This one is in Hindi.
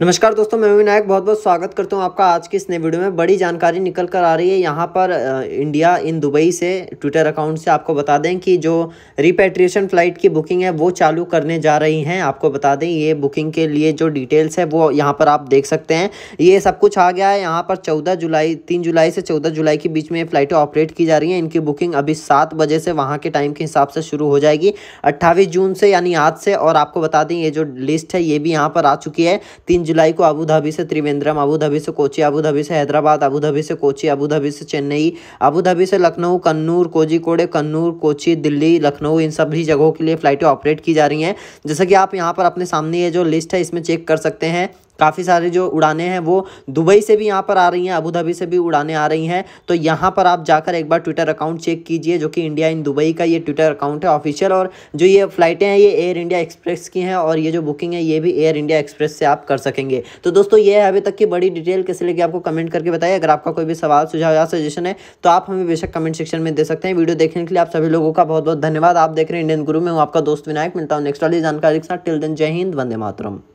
नमस्कार दोस्तों मैं विनायक बहुत बहुत स्वागत करता हूं आपका आज की इस नए वीडियो में बड़ी जानकारी निकल कर आ रही है यहाँ पर इंडिया इन दुबई से ट्विटर अकाउंट से आपको बता दें कि जो रिपेट्रिएशन फ़्लाइट की बुकिंग है वो चालू करने जा रही हैं आपको बता दें ये बुकिंग के लिए जो डिटेल्स है वो यहाँ पर आप देख सकते हैं ये सब कुछ आ गया है यहाँ पर चौदह जुलाई तीन जुलाई से चौदह जुलाई के बीच में ये फ़्लाइटें ऑपरेट की जा रही हैं इनकी बुकिंग अभी सात बजे से वहाँ के टाइम के हिसाब से शुरू हो जाएगी अट्ठावी जून से यानी आज से और आपको बता दें ये जो लिस्ट है ये भी यहाँ पर आ चुकी है तीन जुलाई को अबूधाबी से त्रिवेंद्रम अबूधाबी से कोची अबूधाबी से हैदराबाद अबूधाबी से कोची अबूधाबी से चेन्नई अबूधाबी से लखनऊ कन्नूर कोजिकोड़े कन्नूर कोची दिल्ली लखनऊ इन सभी जगहों के लिए फ़्लाइटें ऑपरेट की जा रही हैं जैसा कि आप यहाँ पर अपने सामने ये जो लिस्ट है इसमें चेक कर सकते हैं काफ़ी सारे जो उड़ानें हैं वो दुबई से भी यहाँ पर आ रही हैं अबू धाबी से भी उड़ानें आ रही हैं तो यहाँ पर आप जाकर एक बार ट्विटर अकाउंट चेक कीजिए जो कि इंडिया इन दुबई का ये ट्विटर अकाउंट है ऑफिशियल और जो ये फ़्लाइटें हैं ये एयर इंडिया एक्सप्रेस की हैं और ये जो बुकिंग है ये भी एयर इंडिया एक्सप्रेस से आप कर सकेंगे तो दोस्तों ये है अभी तक की बड़ी डिटेल कैसे लगी आपको कमेंट करके बताइए अगर आपका कोई भी सवाल सुझाव या सजेशन है तो आप हमें बेशक कमेंट सेक्शन में दे सकते हैं वीडियो देखने के लिए आप सभी लोगों का बहुत बहुत धन्यवाद आप देख रहे हैं इंडियन गुरु में हूँ आपका दोस्त विनायक मिलता हूँ नेक्स्ट वाली जानकारी के साथ टिल दिन जय हिंद वंदे मातरम